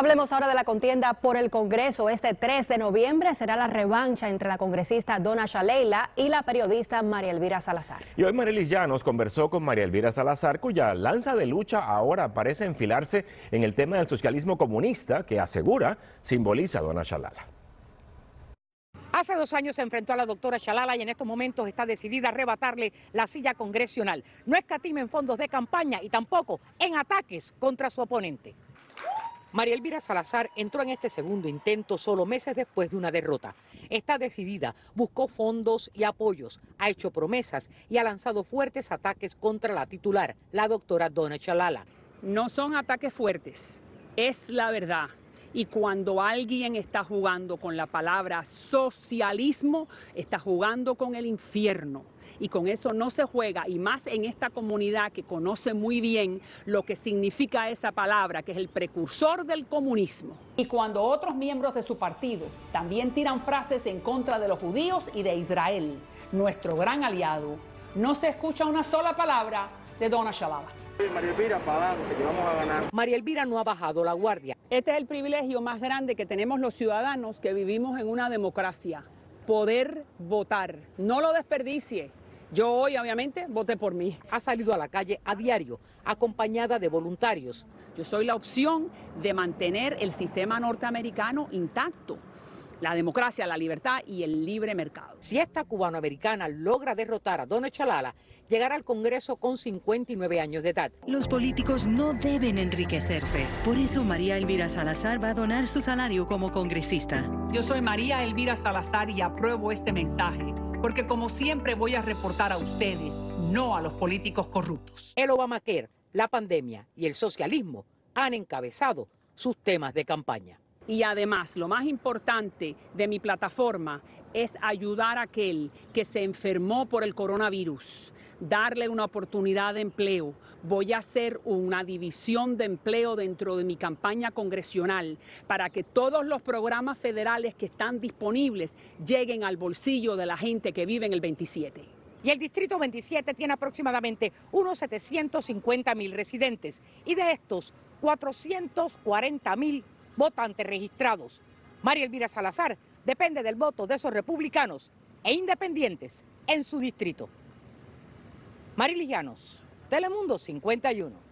Hablemos ahora de la contienda por el Congreso. Este 3 de noviembre será la revancha entre la congresista Dona Shaleila y la periodista María Elvira Salazar. Y hoy Marilis nos conversó con María Elvira Salazar, cuya lanza de lucha ahora parece enfilarse en el tema del socialismo comunista que asegura simboliza a Donna Shalala. Hace dos años se enfrentó a la doctora Shalala y en estos momentos está decidida a arrebatarle la silla congresional. No escatime en fondos de campaña y tampoco en ataques contra su oponente. María Elvira Salazar entró en este segundo intento solo meses después de una derrota. Está decidida, buscó fondos y apoyos, ha hecho promesas y ha lanzado fuertes ataques contra la titular, la doctora Donna Chalala. No son ataques fuertes, es la verdad y cuando alguien está jugando con la palabra socialismo, está jugando con el infierno. Y con eso no se juega, y más en esta comunidad que conoce muy bien lo que significa esa palabra, que es el precursor del comunismo. Y cuando otros miembros de su partido también tiran frases en contra de los judíos y de Israel, nuestro gran aliado, no se escucha una sola palabra de Dona Shalala. María Elvira, para adelante, que vamos a ganar. María Elvira no ha bajado la guardia. Este es el privilegio más grande que tenemos los ciudadanos que vivimos en una democracia, poder votar. No lo desperdicie. Yo hoy, obviamente, voté por mí. Ha salido a la calle a diario, acompañada de voluntarios. Yo soy la opción de mantener el sistema norteamericano intacto la democracia, la libertad y el libre mercado. Si esta cubanoamericana logra derrotar a Don Echalala, llegará al Congreso con 59 años de edad. Los políticos no deben enriquecerse. Por eso María Elvira Salazar va a donar su salario como congresista. Yo soy María Elvira Salazar y apruebo este mensaje porque como siempre voy a reportar a ustedes, no a los políticos corruptos. El Obamacare, la pandemia y el socialismo han encabezado sus temas de campaña. Y además, lo más importante de mi plataforma es ayudar a aquel que se enfermó por el coronavirus, darle una oportunidad de empleo. Voy a hacer una división de empleo dentro de mi campaña congresional para que todos los programas federales que están disponibles lleguen al bolsillo de la gente que vive en el 27. Y el Distrito 27 tiene aproximadamente unos 750 mil residentes y de estos 440 mil votantes registrados. María Elvira Salazar depende del voto de esos republicanos e independientes en su distrito. Ligianos, Telemundo 51.